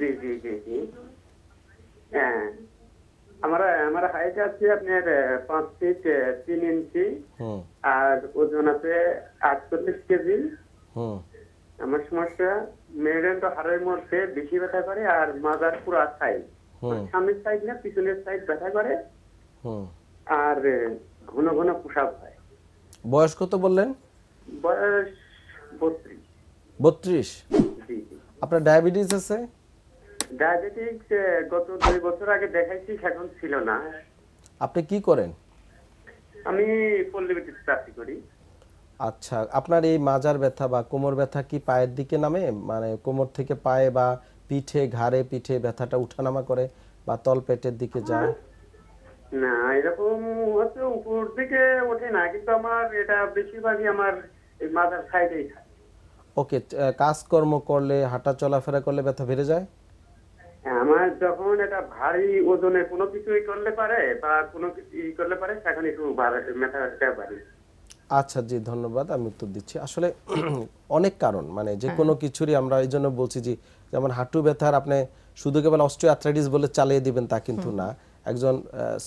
জি জি জি জি হ্যাঁ আমার আমার হাইট আছে আপনার পাঁচ ফিট তিন ইঞ্চি আর ওজন আছে আটচল্লিশ কেজি আমার সমস্যা মেরুদণ্ড হাড়ের মধ্যে বেশি ব্যথা করে আর মাজার পুরা সাইড মানে সামনের সাইড না পিছনের সাইড ব্যথা করে আর ঘন ঘন প্রসাব হয় বয়স কত বললেন বয়স বত্রিশ বত্রিশ আপনার ডায়াবেটিস আছে ডায়াবেটিস গত দুই বছর আগে দেখাইছি এখন ছিল না আপনি কি করেন আমি পল্লীবিদ্যুৎ চাকরি করি আচ্ছা আপনার এই মাজার ব্যথা বা কোমর ব্যথা কি পায়ের দিকে নামে মানে কোমর থেকে পায়ে বা পিঠে ঘাড়ে পিঠে ব্যথাটা উঠানামা করে বা তল পেটের দিকে যায় না এরকম হচ্ছে উপর দিকে ওঠে না কিন্তু আমার এটা বেশিরভাগই আমার মাজার সাইডেই থাকে ওকে কাজকর্ম করলে হাঁটা চলাফেরা করলে ব্যথা বেড়ে যায় হ্যাঁ, আমার যখন এটা ভারী ওজনে কোনো করলে পারে বা কোনো কিছু করলে পারে একটু ব্যথাটা আচ্ছা জি ধন্যবাদ আমি উত্তর দিচ্ছি আসলে অনেক কারণ মানে যে হ্যাঁ। কোনো কিছুরই আমরা এই জন্য বলছি যে যেমন হাঁটু ব্যথার আপনি শুধু কেবল অস্ট্রিয়াথ্রাইটিস বলে চালিয়ে দিবেন তা কিন্তু না একজন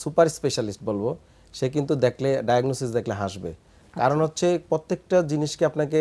সুপার স্পেশালিস্ট বলবো সে কিন্তু দেখলে ডায়াগনোসিস দেখলে হাসবে আচ্ছা। কারণ হচ্ছে প্রত্যেকটা জিনিসকে আপনাকে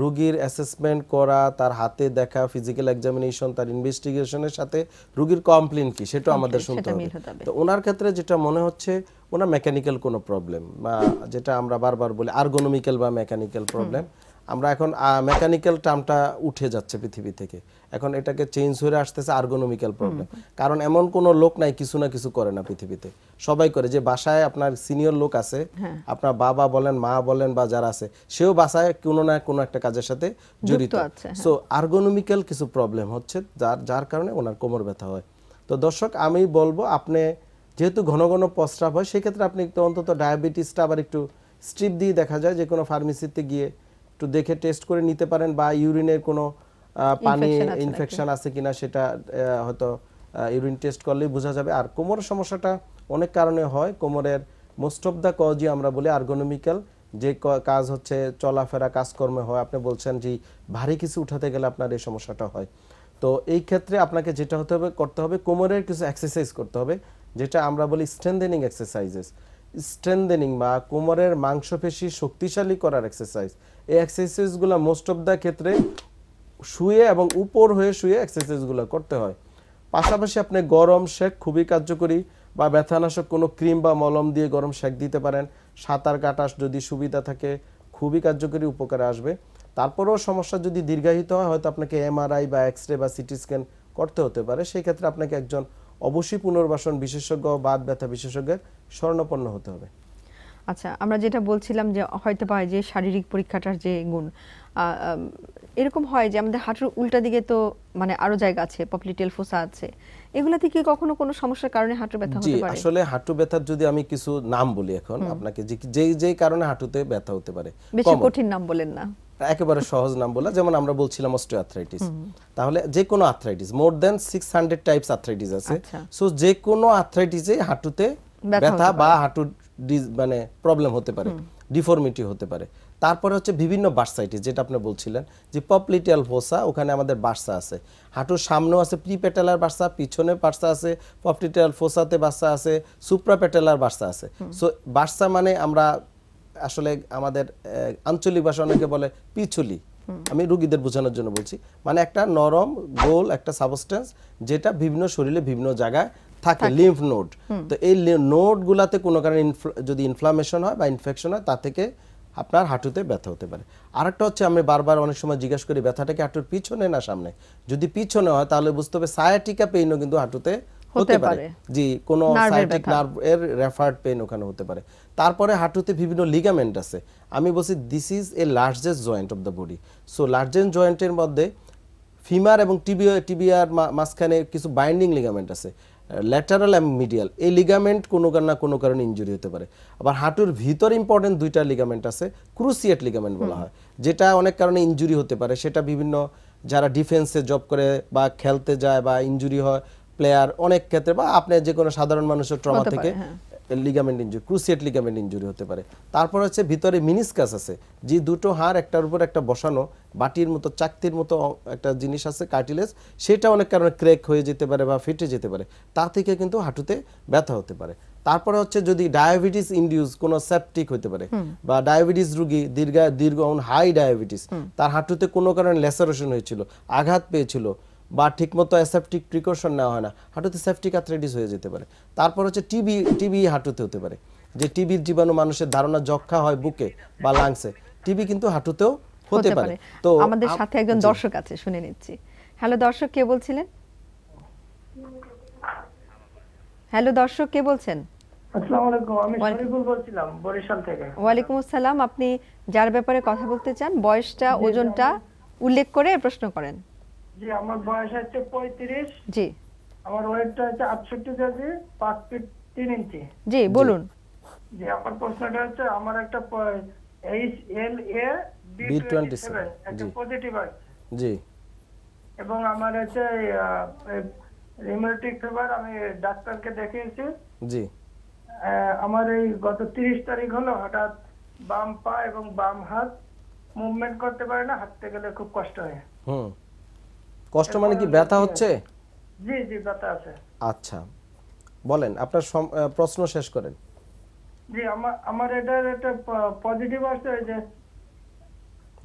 রুগীর অ্যাসেসমেন্ট করা তার হাতে দেখা ফিজিক্যাল এক্সামিনেশন তার ইনভেস্টিগেশনের সাথে রুগীর কমপ্লেন কি সেটাও আমাদের শুনতে হবে তো ওনার ক্ষেত্রে যেটা মনে হচ্ছে ওনার মেকানিক্যাল কোনো প্রবলেম বা যেটা আমরা বারবার বলি আর্গোনমিক্যাল বা মেকানিক্যাল প্রবলেম আমরা এখন মেকানিক্যাল টার্মটা উঠে যাচ্ছে পৃথিবী থেকে এখন এটাকে চেঞ্জ হয়ে আসতেছে আর্গোনমিক্যাল প্রবলেম কারণ এমন কোনো লোক নাই কিছু না কিছু করে না পৃথিবীতে সবাই করে যে বাসায় আপনার সিনিয়র লোক আছে হ্যাঁ। আপনার বাবা বলেন মা বলেন বা যারা আছে সেও বাসায় কোনো না কোনো একটা কাজের সাথে জড়িত সো আর্গোনমিক্যাল কিছু প্রবলেম হচ্ছে যার যার কারণে ওনার কোমর ব্যথা হয় তো দর্শক আমি বলবো আপনি যেহেতু ঘন ঘন প্রস্রাব হয় সেক্ষেত্রে আপনি অন্তত ডায়াবেটিসটা আবার একটু স্ট্রিপ দিয়ে দেখা যায় যে কোনো ফার্মেসিতে গিয়ে একটু দেখে টেস্ট করে নিতে পারেন বা ইউরিনের কোনো পানি ইনফেকশন আছে কিনা সেটা হয়তো ইউরিন টেস্ট করলেই বোঝা যাবে আর কোমরের সমস্যাটা অনেক কারণে হয় কোমরের মোস্ট অফ দ্য কজই আমরা বলি আর্গোনমিক্যাল যে কাজ হচ্ছে চলাফেরা কাজকর্মে হয় আপনি বলছেন যে ভারী কিছু উঠাতে গেলে আপনার এই সমস্যাটা হয় তো এই ক্ষেত্রে আপনাকে যেটা হতে হবে করতে হবে কোমরের কিছু এক্সারসাইজ করতে হবে যেটা আমরা বলি স্ট্রেন্দেনিং এক্সারসাইজেস স্ট্রেন্দেনিং বা কোমরের মাংসপেশি শক্তিশালী করার এক্সারসাইজ এই এক্সারসাইজগুলো মোস্ট অফ দ্য ক্ষেত্রে শুয়ে এবং উপর হয়ে শুয়ে এক্সারসাইজগুলো করতে হয় পাশাপাশি আপনি গরম শেক খুবই কার্যকরী বা ব্যথানাশক কোনো ক্রিম বা মলম দিয়ে গরম শেক দিতে পারেন সাঁতার কাটাস যদি সুবিধা থাকে খুবই কার্যকরী উপকারে আসবে তারপরেও সমস্যা যদি দীর্ঘায়িত হয় হয়তো আপনাকে এমআরআই বা এক্স রে বা সিটি স্ক্যান করতে হতে পারে সেই ক্ষেত্রে আপনাকে একজন অবশ্যই পুনর্বাসন বিশেষজ্ঞ বাদ ব্যথা বিশেষজ্ঞের স্বর্ণপন্ন হতে হবে আচ্ছা আমরা যেটা বলছিলাম যে হয়তো পায় যে শারীরিক পরীক্ষাটার যে গুণ এরকম হয় যে আমাদের হাঁটুর উল্টা দিকে তো মানে আরো জায়গা আছে পপলিটেল ফোসা আছে এগুলা থেকে কখনো কোনো সমস্যার কারণে হাঁটু ব্যথা হতে পারে আসলে হাঁটু ব্যথার যদি আমি কিছু নাম বলি এখন আপনাকে যে যে কারণে হাঁটুতে ব্যথা হতে পারে বেশি কঠিন নাম বলেন না একেবারে সহজ নাম বলা যেমন আমরা বলছিলাম অস্টিওআর্থ্রাইটিস তাহলে যে কোনো arthritis more than 600 types arthritis আছে সো আচ্ছা। যে কোনো আর্থ্রাইটিসে হাঁটুতে ব্যথা বা হাঁটুর মানে প্রবলেম হতে পারে ডিফর্মিটি হতে পারে তারপরে হচ্ছে বিভিন্ন বার্সাইটিস যেটা আপনি বলছিলেন যে পপলিটাল ফোসা ওখানে আমাদের বার্সা আছে হাঁটুর সামনেও আছে প্রিপেটেলার বার্সা পিছনে বার্সা আছে পপলিটাল ফোসাতে বার্সা আছে সুপ্রাপেটেলার বার্সা আছে সো বার্সা মানে আমরা আসলে আমাদের আঞ্চলিক ভাষা অনেকে বলে পিছুলি আমি রুগীদের বোঝানোর জন্য বলছি মানে একটা নরম গোল একটা সাবস্টেন্স যেটা বিভিন্ন শরীরে বিভিন্ন জায়গায় থাকে লিম্ফ নোড তো এই নোড গুলাতে কোনো কারণে যদি ইনফ্লামেশন হয় বা ইনফেকশন হয় তা থেকে আপনার হাঁটুতে ব্যথা হতে পারে আরেকটা হচ্ছে আমি বারবার অনেক সময় জিজ্ঞেস করি ব্যথাটাকে হাঁটুর পিছনে না সামনে যদি পিছনে হয় তাহলে বুঝতে হবে সায়াটিকা পেইনও কিন্তু হাঁটুতে হতে পারে জি কোনো সায়াটিক নার্ভ এর রেফার্ড পেইন ওখানে হতে পারে তারপরে হাঁটুতে বিভিন্ন লিগামেন্ট আছে আমি বলছি this is a largest joint of the body so largest জয়েন্টের মধ্যে ফিমার এবং টিবিয়া টিবিয়ার মাঝখানে কিছু বাইন্ডিং লিগামেন্ট আছে ল্যাটারাল অ্যান্ড মিডিয়াল এই লিগামেন্ট কোনো না কোনো কারণে ইঞ্জুরি হতে পারে আবার হাঁটুর ভিতর ইম্পর্টেন্ট দুইটা লিগামেন্ট আছে ক্রুসিয়েট লিগামেন্ট বলা হয় যেটা অনেক কারণে ইঞ্জুরি হতে পারে সেটা বিভিন্ন যারা ডিফেন্সে জব করে বা খেলতে যায় বা ইঞ্জুরি হয় প্লেয়ার অনেক ক্ষেত্রে বা আপনি যে কোনো সাধারণ মানুষের ট্রমা থেকে হ্যাঁ। Ligament injury cruciate ligament injury হতে পারে তারপর হচ্ছে ভিতরে মিনিসকাস আছে যে দুটো হাড় একটার উপর একটা বসানো বাটির মতো চাকতির মতো একটা জিনিস আছে কার্টিলেজ সেটা অনেক কারণে ক্র্যাক হয়ে যেতে পারে বা ফেটে যেতে পারে তা থেকে কিন্তু হাঁটুতে ব্যথা হতে পারে তারপরে হচ্ছে যদি ডায়াবেটিস ইন্ডিউস কোনো সেপটিক হতে পারে বা ডায়াবেটিস রুগী দীর্ঘ দীর্ঘ হাই ডায়াবেটিস তার হাঁটুতে কোনো কারণে ল্যাসারেশন হয়েছিল আঘাত পেয়েছিল বা ঠিকমতো অ্যাসেপটিক প্রিকশন নেওয়া হয় না হাঁটুতে সেফটিক আর্থ্রাইটিস হয়ে যেতে পারে তারপর হচ্ছে টিবি টিবি হাঁটুতে হতে পারে যে টিবির জীবাণু মানুষের ধারণা যক্ষা হয় বুকে বা লাংসে টিবি কিন্তু হাঁটুতেও হতে পারে তো আমাদের সাথে একজন দর্শক আছে শুনে নিচ্ছি হ্যালো দর্শক কে বলছিলেন হ্যালো দর্শক কে বলছেন আসসালামু আলাইকুম আমি শরীফুল বলছিলাম বরিশাল থেকে ওয়ালাইকুম আসসালাম আপনি যার ব্যাপারে কথা বলতে চান বয়সটা ওজনটা উল্লেখ করে প্রশ্ন করেন জি আমার বয়স হচ্ছে পঁয়ত্রিশ জি আমার ওয়েটটা হচ্ছে আটষট্টি কেজি পাঁচ ফিট তিন ইঞ্চি জি বলুন জি আমার প্রশ্নটা হচ্ছে আমার একটা H L A B twenty seven positive আছে জি এবং আমার হচ্ছে রিমোটিক ফিভার আমি ডাক্তারকে দেখিয়েছি জি আমার এই গত তিরিশ তারিখ হলো হঠাৎ বাম পা এবং বাম হাত মুভমেন্ট করতে পারে না হাঁটতে গেলে খুব কষ্ট হয় হুম কষ্ট মানে কি ব্যথা হচ্ছে জি জি ব্যথা আছে আচ্ছা বলেন আপনার প্রশ্ন শেষ করেন জি আমার আমার এটা একটা পজিটিভ আসছে যে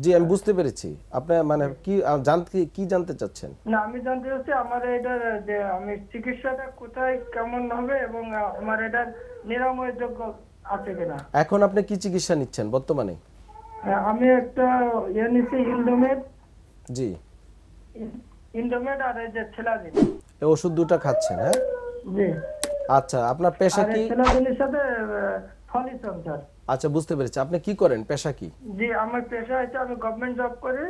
জি আমি বুঝতে পেরেছি আপনি মানে কি জানতে কি জানতে চাচ্ছেন না আমি জানতে চাচ্ছি আমার এটা যে আমি চিকিৎসাটা কোথায় কেমন হবে এবং আমার নিরাময় নিরাময়যোগ্য আছে কিনা এখন আপনি কি চিকিৎসা নিচ্ছেন বর্তমানে হ্যাঁ, আমি একটা ইয়ে নিচ্ছি জি ওষুধ দুটা খাচ্ছেন হ্যাঁ আচ্ছা আপনার পেশা কি আচ্ছা বুঝতে পেরেছি আপনি কি করেন পেশা কি জি আমার পেশা হচ্ছে আমি জব করি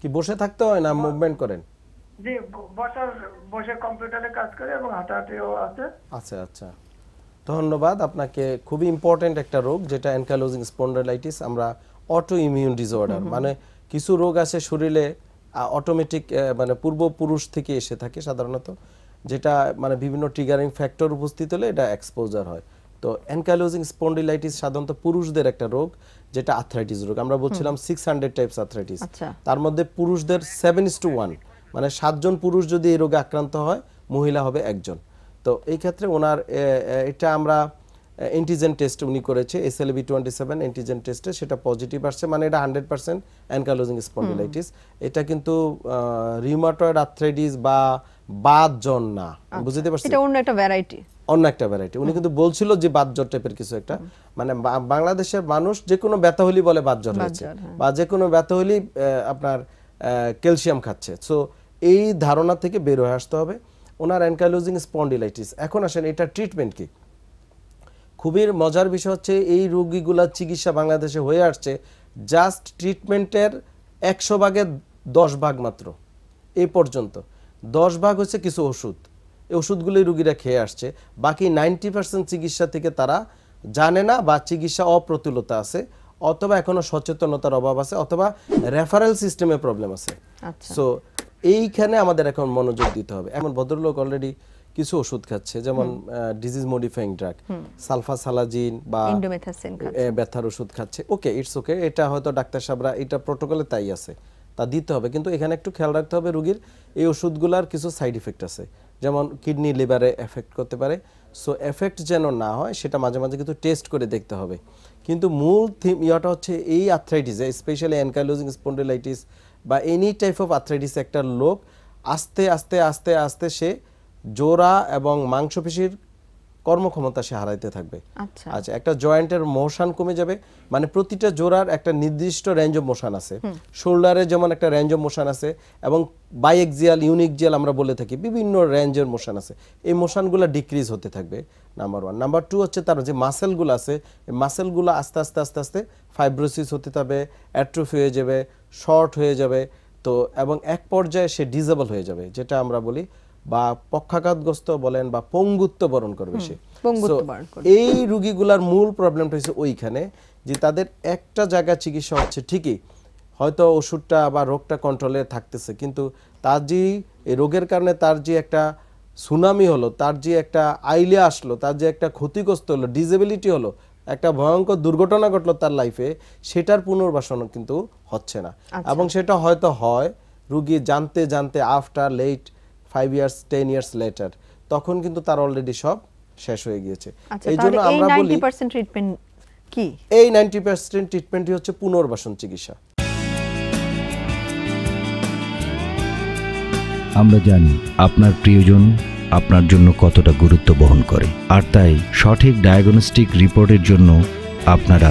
কি বসে থাকতে হয় না মুভমেন্ট করেন জি বসার বসে কম্পিউটারে কাজ করে এবং হাঁটাহাঁটিও আছে আচ্ছা আচ্ছা ধন্যবাদ আপনাকে খুবই ইম্পর্টেন্ট একটা রোগ যেটা এনকালোজিং স্পন্ডাইলাইটিস আমরা অটো ইমিউন ডিসঅর্ডার মানে কিছু রোগ আছে শরীরে অটোমেটিক মানে পূর্বপুরুষ থেকে এসে থাকে সাধারণত যেটা মানে বিভিন্ন ট্রিগারিং ফ্যাক্টর উপস্থিত হলে এটা এক্সপোজার হয় তো অ্যানকাইলোজিং স্পন্ডিলাইটিস সাধারণত পুরুষদের একটা রোগ যেটা আর্থ্রাইটিস রোগ আমরা বলছিলাম সিক্স হান্ড্রেড টাইপস আর্থ্রাইটিস তার মধ্যে পুরুষদের সেভেন ইস টু ওয়ান মানে সাতজন পুরুষ যদি এই রোগে আক্রান্ত হয় মহিলা হবে একজন তো এই ক্ষেত্রে ওনার এটা আমরা অ্যান্টিজেন টেস্ট উনি করেছে এসএলবি টোয়েন্টি সেভেন অ্যান্টিজেন টেস্টে সেটা পজিটিভ আসছে মানে এটা হান্ড্রেড পার্সেন্ট অ্যানকালোজিং স্পন্ডিলাইটিস এটা কিন্তু রিউমাটয়েড আর্থ্রাইটিস বা বাদ জ্বর না আচ্ছা, বুঝতে পারছি এটা অন্য একটা ভ্যারাইটি অন্য একটা ভ্যারাইটি উনি কিন্তু বলছিল যে বাদ জ্বর টাইপের কিছু একটা মানে বাংলাদেশের মানুষ যে কোনো ব্যথা হলি বলে বাদ জ্বর হয়েছে হ্যাঁ। বা যে কোনো ব্যথা হলি আপনার ক্যালসিয়াম খাচ্ছে সো এই ধারণা থেকে বের হয়ে আসতে হবে ওনার অ্যানকালোজিং স্পন্ডিলাইটিস এখন আসেন এটা ট্রিটমেন্ট কি খুবই মজার বিষয় হচ্ছে এই রোগীগুলার চিকিৎসা বাংলাদেশে হয়ে আসছে জাস্ট ট্রিটমেন্টের একশো ভাগের দশ ভাগ মাত্র এ পর্যন্ত দশ ভাগ হচ্ছে কিছু ওষুধ এই ওষুধগুলি রুগীরা খেয়ে আসছে বাকি নাইনটি পার্সেন্ট চিকিৎসা থেকে তারা জানে না বা চিকিৎসা অপ্রতুলতা আছে অথবা এখনও সচেতনতার অভাব আছে অথবা রেফারেল সিস্টেমে প্রবলেম আছে সো আচ্ছা। এইখানে আমাদের এখন মনোযোগ দিতে হবে এমন ভদ্রলোক অলরেডি কিছু ওষুধ খাচ্ছে যেমন ডিজিজ মডিফাইং ড্রাগ সালফাসালাজিন বা ব্যথার ওষুধ খাচ্ছে ওকে ইটস ওকে এটা হয়তো ডাক্তার সাহেবরা এটা প্রোটোকলে তাই আছে তা দিতে হবে কিন্তু এখানে একটু খেয়াল রাখতে হবে রুগীর এই ওষুধগুলার কিছু সাইড ইফেক্ট আছে যেমন কিডনি লিভারে এফেক্ট করতে পারে সো এফেক্ট যেন না হয় সেটা মাঝে মাঝে কিন্তু টেস্ট করে দেখতে হবে কিন্তু মূল থিম ইয়াটা হচ্ছে এই আর্থ্রাইটিস স্পেশালি অ্যানকাইলোজিং স্পন্ডিলাইটিস বা এনি টাইপ অফ আর্থ্রাইটিস একটা লোক আস্তে আস্তে আস্তে আস্তে সে জোড়া এবং মাংসপেশির কর্মক্ষমতা সে হারাইতে থাকবে আচ্ছা।, আচ্ছা একটা জয়েন্টের মোশন কমে যাবে মানে প্রতিটা জোড়ার একটা নির্দিষ্ট রেঞ্জ অফ মোশন আছে ショルダーে যেমন একটা রেঞ্জ অফ মোশন আছে এবং বাইএক্সিয়াল ইউনিকজিয়াল আমরা বলে থাকি বিভিন্ন রেঞ্জের মোশন আছে এই মোশনগুলো ডিক্রিজ হতে থাকবে নাম্বার ওয়ান নাম্বার টু হচ্ছে তার যে মাসেলগুলো আছে এই মাসেলগুলো আস্তে আস্তে আস্তে আস্তে ফাইব্রোসিস হতে থাকবে অ্যাট্রোফি হয়ে যাবে শর্ট হয়ে যাবে তো এবং এক পর্যায়ে সে ডিজেবল হয়ে যাবে যেটা আমরা বলি বা পক্ষাঘাতগ্রস্ত বলেন বা পঙ্গুত্ব বরণ করবে সে এই রুগীগুলার মূল প্রবলেমটা হচ্ছে ওইখানে যে তাদের একটা জায়গা চিকিৎসা হচ্ছে ঠিকই হয়তো ওষুধটা বা রোগটা কন্ট্রোলে থাকতেছে কিন্তু তার যে রোগের কারণে তার যে একটা সুনামি হলো তার যে একটা আইলে আসলো তার যে একটা ক্ষতিগ্রস্ত হলো ডিজেবিলিটি হলো একটা ভয়ঙ্কর দুর্ঘটনা ঘটলো তার লাইফে সেটার পুনর্বাসন কিন্তু হচ্ছে না আচ্ছা। এবং সেটা হয়তো হয় রুগী জানতে জানতে after late five years ten years later তখন কিন্তু তার অলরেডি সব শেষ হয়ে গিয়েছে আচ্ছা, এই জন্য আমরা বলি ট্রিটমেন্ট কি এই নাইনটি পার্সেন্ট ট্রিটমেন্টই হচ্ছে পুনর্বাসন চিকিৎসা আমরা জানি আপনার প্রিয়জন আপনার জন্য কতটা গুরুত্ব বহন করে আর তাই সঠিক ডায়াগনস্টিক রিপোর্টের জন্য আপনারা